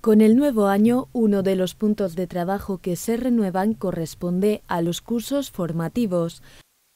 Con el nuevo año, uno de los puntos de trabajo que se renuevan corresponde a los cursos formativos.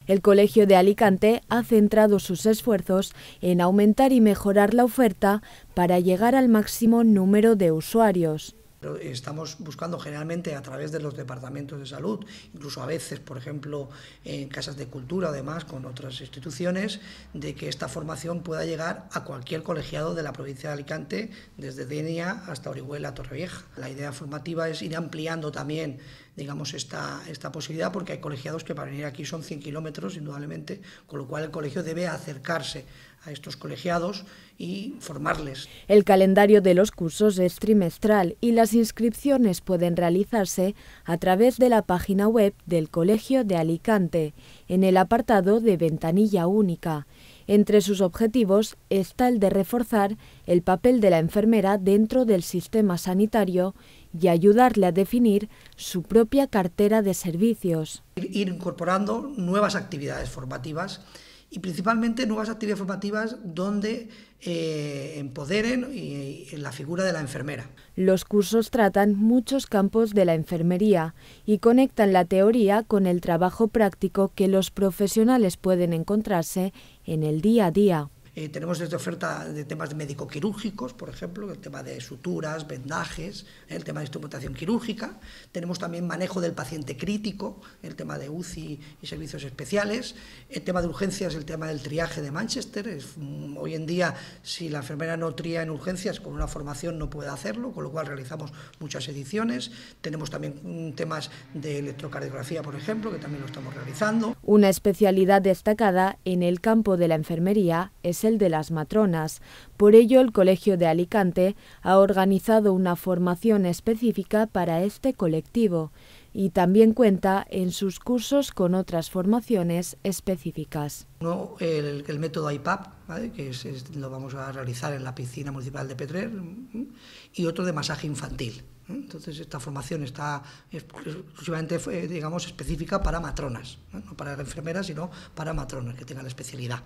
El Colegio de Alicante ha centrado sus esfuerzos en aumentar y mejorar la oferta para llegar al máximo número de usuarios. Pero estamos buscando generalmente a través de los departamentos de salud, incluso a veces, por ejemplo, en casas de cultura, además, con otras instituciones, de que esta formación pueda llegar a cualquier colegiado de la provincia de Alicante, desde Denia hasta Orihuela, Torrevieja. La idea formativa es ir ampliando también digamos, esta, esta posibilidad, porque hay colegiados que para venir aquí son 100 kilómetros, indudablemente, con lo cual el colegio debe acercarse a estos colegiados y formarles. El calendario de los cursos es trimestral y las inscripciones pueden realizarse a través de la página web del Colegio de Alicante, en el apartado de ventanilla única. Entre sus objetivos está el de reforzar el papel de la enfermera dentro del sistema sanitario y ayudarle a definir su propia cartera de servicios. Ir incorporando nuevas actividades formativas y principalmente nuevas actividades formativas donde eh, empoderen la figura de la enfermera. Los cursos tratan muchos campos de la enfermería y conectan la teoría con el trabajo práctico que los profesionales pueden encontrarse en el día a día. Eh, tenemos desde oferta de temas médico-quirúrgicos, por ejemplo, el tema de suturas, vendajes, eh, el tema de instrumentación quirúrgica. Tenemos también manejo del paciente crítico, el tema de UCI y servicios especiales. El tema de urgencias, el tema del triaje de Manchester. Mm, hoy en día, si la enfermera no tría en urgencias, con una formación no puede hacerlo, con lo cual realizamos muchas ediciones. Tenemos también mm, temas de electrocardiografía, por ejemplo, que también lo estamos realizando. Una especialidad destacada en el campo de la enfermería es el de las matronas. Por ello, el Colegio de Alicante ha organizado una formación específica para este colectivo y también cuenta en sus cursos con otras formaciones específicas. el, método IPAP, que es, lo vamos a realizar en la piscina municipal de Petrer, y otro de masaje infantil. Entonces, esta formación está exclusivamente, digamos, específica para matronas, no para enfermeras, sino para matronas que tengan la especialidad.